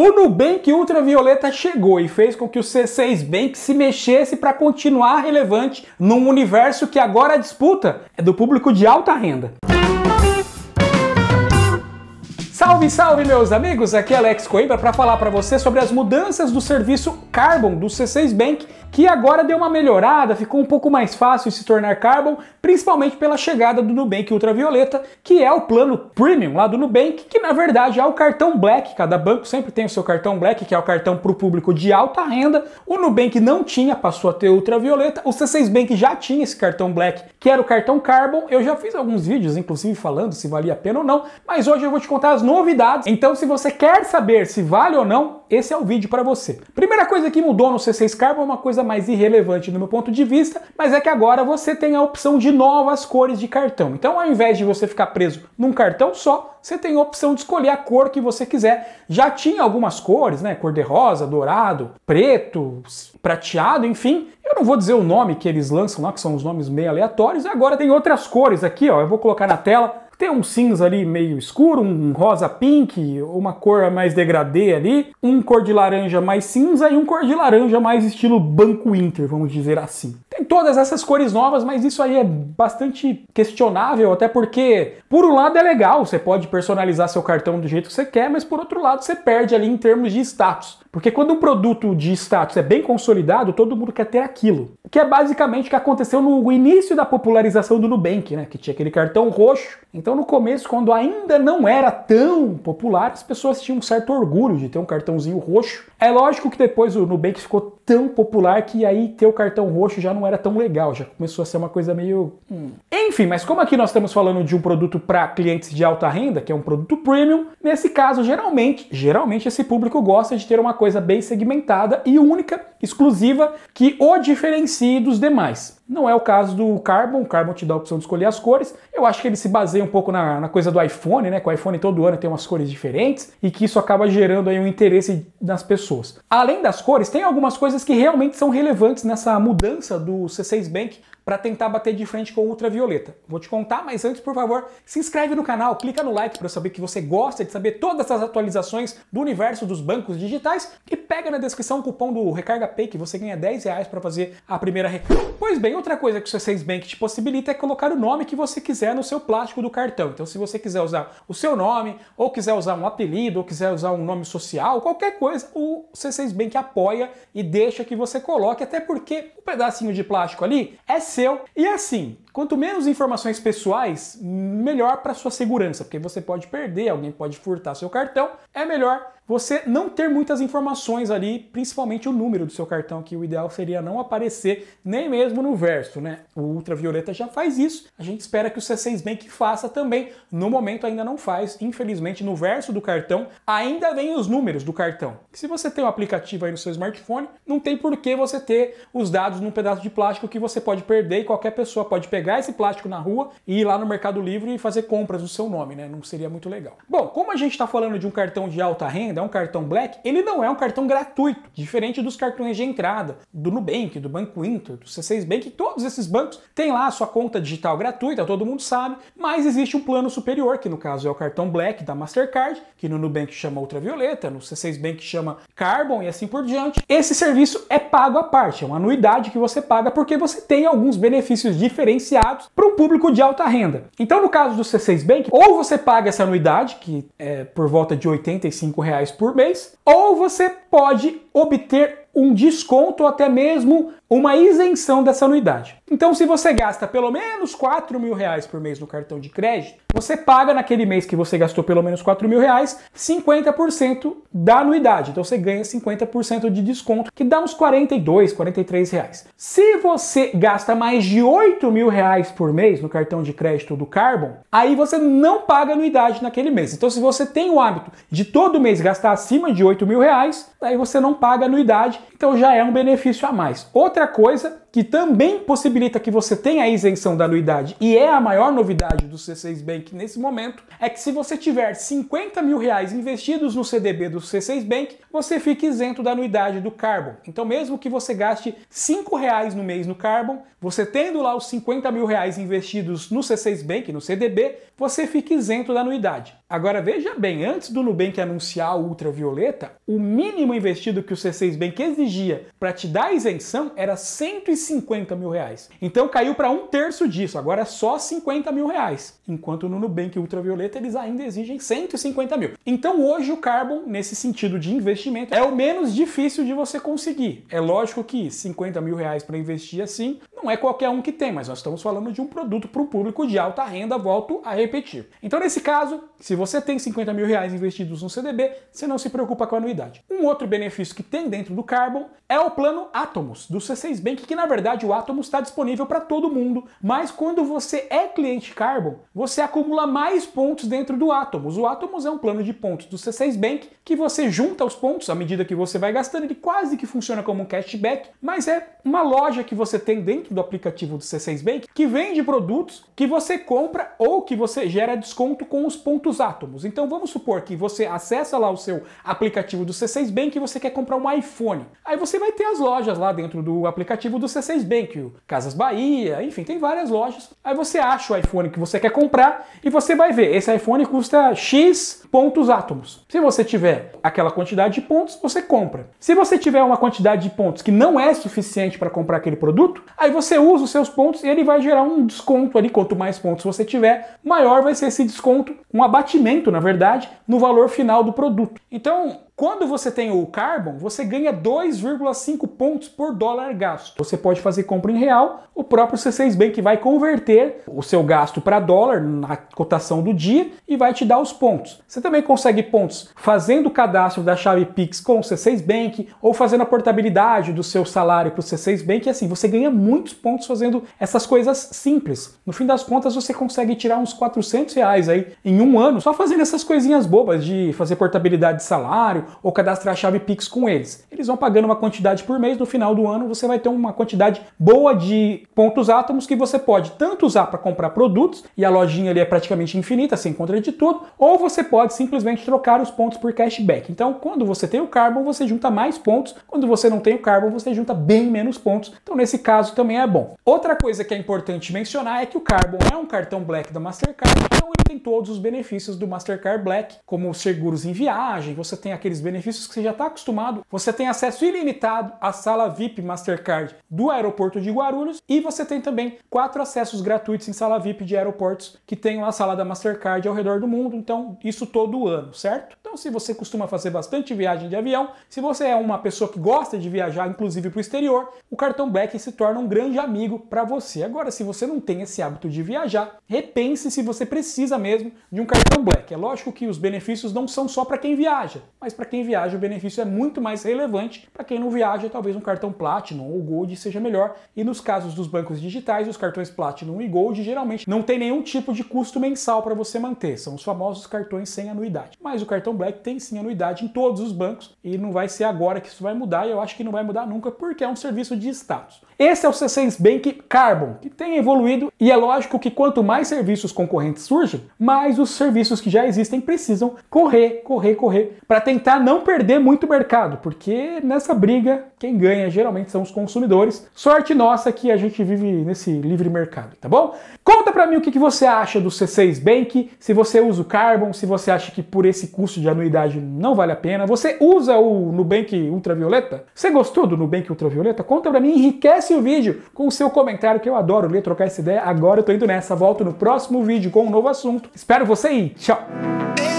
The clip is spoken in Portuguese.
O Nubank Ultravioleta chegou e fez com que o C6 Bank se mexesse para continuar relevante num universo que agora a disputa é do público de alta renda. Salve, salve meus amigos, aqui é Alex Coimbra para falar para você sobre as mudanças do serviço Carbon do C6 Bank, que agora deu uma melhorada, ficou um pouco mais fácil se tornar Carbon, principalmente pela chegada do Nubank Ultravioleta, que é o plano premium lá do Nubank, que na verdade é o cartão Black, cada banco sempre tem o seu cartão Black, que é o cartão para o público de alta renda. O Nubank não tinha, passou a ter Ultravioleta, o C6 Bank já tinha esse cartão Black, que era o cartão Carbon. Eu já fiz alguns vídeos inclusive falando se valia a pena ou não, mas hoje eu vou te contar as novidades novidades. Então, se você quer saber se vale ou não, esse é o vídeo para você. Primeira coisa que mudou no C6 Carbon, uma coisa mais irrelevante no meu ponto de vista, mas é que agora você tem a opção de novas cores de cartão. Então, ao invés de você ficar preso num cartão só, você tem a opção de escolher a cor que você quiser. Já tinha algumas cores, né? Cor de rosa, dourado, preto, prateado, enfim. Eu não vou dizer o nome que eles lançam lá, que são os nomes meio aleatórios. Agora tem outras cores aqui, ó. Eu vou colocar na tela tem um cinza ali meio escuro, um rosa pink, uma cor mais degradê ali, um cor de laranja mais cinza e um cor de laranja mais estilo banco Inter, vamos dizer assim. Tem todas essas cores novas, mas isso aí é bastante questionável, até porque, por um lado, é legal, você pode personalizar seu cartão do jeito que você quer, mas por outro lado, você perde ali em termos de status. Porque quando um produto de status é bem consolidado, todo mundo quer ter aquilo. Que é basicamente o que aconteceu no início da popularização do Nubank, né? Que tinha aquele cartão roxo. Então, no começo, quando ainda não era tão popular, as pessoas tinham um certo orgulho de ter um cartãozinho roxo. É lógico que depois o Nubank ficou tão popular que aí ter o cartão roxo já não era tão legal, já começou a ser uma coisa meio. Hum. Enfim, mas como aqui nós estamos falando de um produto para clientes de alta renda, que é um produto premium, nesse caso, geralmente, geralmente esse público gosta de ter uma coisa bem segmentada e única, exclusiva, que o diferencie dos demais. Não é o caso do Carbon, o Carbon te dá a opção de escolher as cores. Eu acho que ele se baseia um pouco na, na coisa do iPhone, né? Que o iPhone todo ano tem umas cores diferentes e que isso acaba gerando aí um interesse nas pessoas. Além das cores, tem algumas coisas que realmente são relevantes nessa mudança do C6 Bank para tentar bater de frente com o ultravioleta. Vou te contar, mas antes, por favor, se inscreve no canal, clica no like para eu saber que você gosta de saber todas as atualizações do universo dos bancos digitais e pega na descrição o cupom do RecargaPay que você ganha 10 reais para fazer a primeira recarga. Pois bem, outra coisa que o C6 Bank te possibilita é colocar o nome que você quiser no seu plástico do cartão. Então, se você quiser usar o seu nome, ou quiser usar um apelido, ou quiser usar um nome social, qualquer coisa, o C6 Bank apoia e deixa que você coloque, até porque o um pedacinho de plástico ali é e assim, quanto menos informações pessoais, melhor para sua segurança, porque você pode perder, alguém pode furtar seu cartão. É melhor você não ter muitas informações ali, principalmente o número do seu cartão, que o ideal seria não aparecer nem mesmo no verso, né? O Ultravioleta já faz isso. A gente espera que o C6 Bank faça também. No momento ainda não faz, infelizmente no verso do cartão ainda vem os números do cartão. Se você tem um aplicativo aí no seu smartphone, não tem por que você ter os dados num pedaço de plástico que você pode perder e qualquer pessoa pode pegar pegar esse plástico na rua e ir lá no Mercado Livre e fazer compras no seu nome, né? Não seria muito legal. Bom, como a gente está falando de um cartão de alta renda, é um cartão black, ele não é um cartão gratuito, diferente dos cartões de entrada do Nubank, do Banco Inter, do C6 Bank, todos esses bancos têm lá a sua conta digital gratuita, todo mundo sabe, mas existe um plano superior, que no caso é o cartão black da Mastercard, que no Nubank chama Ultravioleta, no C6 Bank chama Carbon e assim por diante. Esse serviço é pago à parte, é uma anuidade que você paga porque você tem alguns benefícios diferenciados diferenciados para um público de alta renda. Então, no caso do C6 Bank, ou você paga essa anuidade, que é por volta de R$ 85 reais por mês, ou você pode obter um desconto ou até mesmo uma isenção dessa anuidade. Então, se você gasta pelo menos 4 mil reais por mês no cartão de crédito, você paga naquele mês que você gastou pelo menos 4 mil reais 50% da anuidade. Então, você ganha 50% de desconto, que dá uns 42, 43 reais. Se você gasta mais de 8 mil reais por mês no cartão de crédito do Carbon, aí você não paga anuidade naquele mês. Então, se você tem o hábito de todo mês gastar acima de 8 mil reais, aí você não paga anuidade. Então, já é um benefício a mais. Outra coisa que também possibilita que você tenha a isenção da anuidade, e é a maior novidade do C6 Bank nesse momento, é que se você tiver 50 mil reais investidos no CDB do C6 Bank, você fica isento da anuidade do Carbon. Então, mesmo que você gaste 5 reais no mês no Carbon, você tendo lá os 50 mil reais investidos no C6 Bank, no CDB, você fica isento da anuidade. Agora veja bem, antes do Nubank anunciar a ultravioleta, o mínimo investido que o C6 Bank exigia para te dar isenção era 150 mil reais. Então caiu para um terço disso, agora é só 50 mil reais. Enquanto no Nubank ultravioleta eles ainda exigem 150 mil. Então hoje o Carbon, nesse sentido de investimento, é o menos difícil de você conseguir. É lógico que 50 mil reais para investir assim não é qualquer um que tem, mas nós estamos falando de um produto para o público de alta renda, volto a repetir. Então nesse caso, se você tem 50 mil reais investidos no CDB, você não se preocupa com a anuidade. Um outro benefício que tem dentro do Carbon é o plano Atomos, do C6 Bank, que na verdade o Atomos está disponível para todo mundo, mas quando você é cliente Carbon, você acumula mais pontos dentro do Atomos. O Atomos é um plano de pontos do C6 Bank que você junta os pontos à medida que você vai gastando, ele quase que funciona como um cashback, mas é uma loja que você tem dentro do aplicativo do C6 Bank que vende produtos que você compra ou que você gera desconto com os pontos Atomos átomos. Então vamos supor que você acessa lá o seu aplicativo do C6 Bank e você quer comprar um iPhone. Aí você vai ter as lojas lá dentro do aplicativo do C6 Bank, Casas Bahia, enfim, tem várias lojas. Aí você acha o iPhone que você quer comprar e você vai ver, esse iPhone custa X pontos átomos. Se você tiver aquela quantidade de pontos, você compra. Se você tiver uma quantidade de pontos que não é suficiente para comprar aquele produto, aí você usa os seus pontos e ele vai gerar um desconto ali. Quanto mais pontos você tiver, maior vai ser esse desconto, um abatimento investimento, na verdade, no valor final do produto. Então, quando você tem o Carbon, você ganha 2,5 pontos por dólar gasto. Você pode fazer compra em real, o próprio C6 Bank vai converter o seu gasto para dólar na cotação do dia e vai te dar os pontos. Você também consegue pontos fazendo o cadastro da chave Pix com o C6 Bank ou fazendo a portabilidade do seu salário para o C6 Bank. E assim, você ganha muitos pontos fazendo essas coisas simples. No fim das contas, você consegue tirar uns 400 reais aí em um ano só fazendo essas coisinhas bobas de fazer portabilidade de salário, ou cadastrar a chave Pix com eles. Eles vão pagando uma quantidade por mês, no final do ano você vai ter uma quantidade boa de pontos átomos que você pode tanto usar para comprar produtos, e a lojinha ali é praticamente infinita, você encontra de tudo, ou você pode simplesmente trocar os pontos por cashback. Então, quando você tem o Carbon, você junta mais pontos, quando você não tem o Carbon, você junta bem menos pontos. Então, nesse caso também é bom. Outra coisa que é importante mencionar é que o Carbon é um cartão Black da Mastercard, então ele tem todos os benefícios do Mastercard Black, como seguros em viagem, você tem aqueles aqueles benefícios que você já está acostumado. Você tem acesso ilimitado à sala VIP Mastercard do aeroporto de Guarulhos e você tem também quatro acessos gratuitos em sala VIP de aeroportos que tem uma sala da Mastercard ao redor do mundo. Então, isso todo ano, certo? Então, se você costuma fazer bastante viagem de avião, se você é uma pessoa que gosta de viajar, inclusive para o exterior, o cartão Black se torna um grande amigo para você. Agora, se você não tem esse hábito de viajar, repense se você precisa mesmo de um cartão Black. É lógico que os benefícios não são só para quem viaja, mas para quem viaja o benefício é muito mais relevante. Para quem não viaja, talvez um cartão Platinum ou Gold seja melhor. E nos casos dos bancos digitais, os cartões Platinum e Gold geralmente não tem nenhum tipo de custo mensal para você manter. São os famosos cartões sem anuidade. Mas o cartão Black tem sim anuidade em todos os bancos e não vai ser agora que isso vai mudar. E eu acho que não vai mudar nunca porque é um serviço de status. Esse é o C6 Bank Carbon, que tem evoluído e é lógico que quanto mais serviços concorrentes surgem, mais os serviços que já existem precisam correr, correr, correr para tentar não perder muito mercado, porque nessa briga quem ganha geralmente são os consumidores. Sorte nossa que a gente vive nesse livre mercado, tá bom? Conta para mim o que, que você acha do C6 Bank, se você usa o Carbon, se você acha que por esse custo de anuidade não vale a pena. Você usa o Nubank Ultravioleta? Você gostou do Nubank Ultravioleta? Conta para mim, enriquece o vídeo com o seu comentário que eu adoro ler, trocar essa ideia. Agora eu tô indo nessa, volto no próximo vídeo com um novo assunto. Espero você aí tchau!